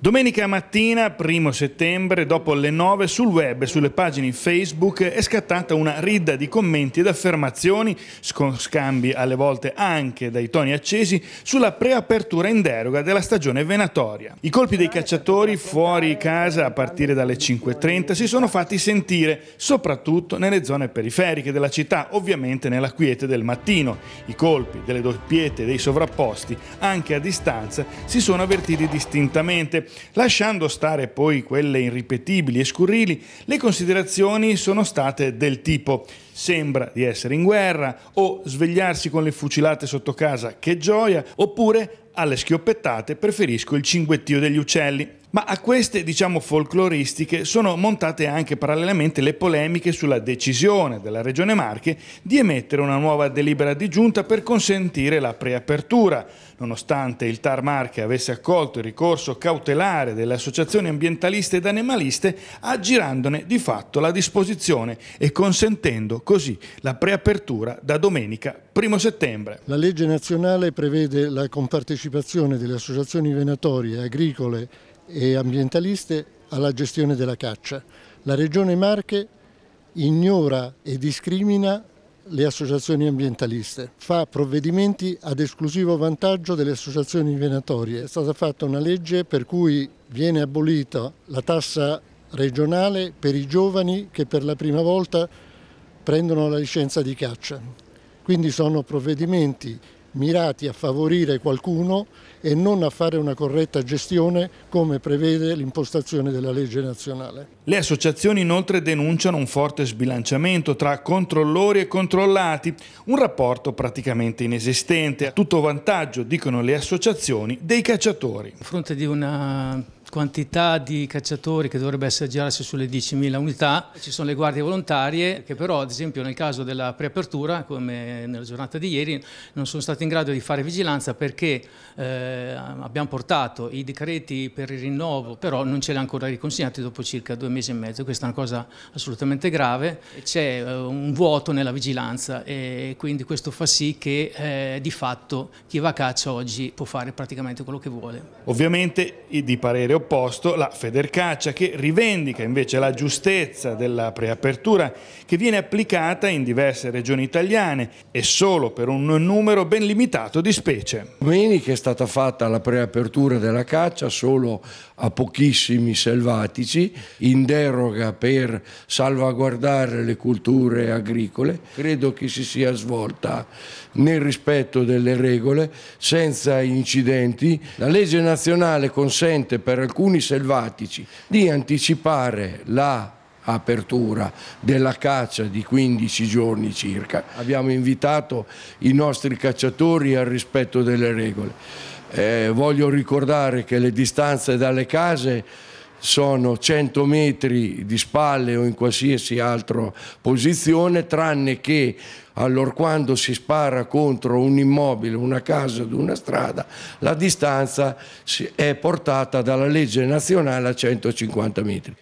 Domenica mattina, primo settembre, dopo le 9, sul web e sulle pagine Facebook è scattata una ridda di commenti ed affermazioni, con scambi alle volte anche dai toni accesi, sulla preapertura in deroga della stagione venatoria. I colpi dei cacciatori fuori casa a partire dalle 5.30 si sono fatti sentire soprattutto nelle zone periferiche della città, ovviamente nella quiete del mattino. I colpi delle doppiette e dei sovrapposti, anche a distanza, si sono avvertiti distintamente Lasciando stare poi quelle irripetibili e scurrili, le considerazioni sono state del tipo sembra di essere in guerra o svegliarsi con le fucilate sotto casa, che gioia, oppure alle schioppettate preferisco il cinguettio degli uccelli. Ma a queste, diciamo, folcloristiche sono montate anche parallelamente le polemiche sulla decisione della Regione Marche di emettere una nuova delibera di giunta per consentire la preapertura, nonostante il TAR Marche avesse accolto il ricorso cautelare delle associazioni ambientaliste ed animaliste, aggirandone di fatto la disposizione e consentendo così la preapertura da domenica 1 settembre. La legge nazionale prevede la compartecipazione delle associazioni venatorie, agricole, e ambientaliste alla gestione della caccia. La Regione Marche ignora e discrimina le associazioni ambientaliste, fa provvedimenti ad esclusivo vantaggio delle associazioni venatorie. È stata fatta una legge per cui viene abolita la tassa regionale per i giovani che per la prima volta prendono la licenza di caccia. Quindi sono provvedimenti mirati a favorire qualcuno e non a fare una corretta gestione come prevede l'impostazione della legge nazionale. Le associazioni inoltre denunciano un forte sbilanciamento tra controllori e controllati, un rapporto praticamente inesistente, a tutto vantaggio, dicono le associazioni, dei cacciatori. A fronte di una quantità di cacciatori che dovrebbe essere girarsi sulle 10.000 unità, ci sono le guardie volontarie che però ad esempio nel caso della preapertura come nella giornata di ieri non sono state in in grado di fare vigilanza perché eh, abbiamo portato i decreti per il rinnovo, però non ce li ha ancora riconsegnati dopo circa due mesi e mezzo, questa è una cosa assolutamente grave, c'è eh, un vuoto nella vigilanza e quindi questo fa sì che eh, di fatto chi va a caccia oggi può fare praticamente quello che vuole. Ovviamente di parere opposto la Federcaccia che rivendica invece la giustezza della preapertura che viene applicata in diverse regioni italiane e solo per un numero ben limitato di specie. Domenica è stata fatta la preapertura della caccia solo a pochissimi selvatici, in deroga per salvaguardare le culture agricole. Credo che si sia svolta nel rispetto delle regole, senza incidenti. La legge nazionale consente per alcuni selvatici di anticipare la apertura della caccia di 15 giorni circa. Abbiamo invitato i nostri cacciatori al rispetto delle regole. Eh, voglio ricordare che le distanze dalle case sono 100 metri di spalle o in qualsiasi altra posizione, tranne che allorquando si spara contro un immobile, una casa o una strada, la distanza è portata dalla legge nazionale a 150 metri.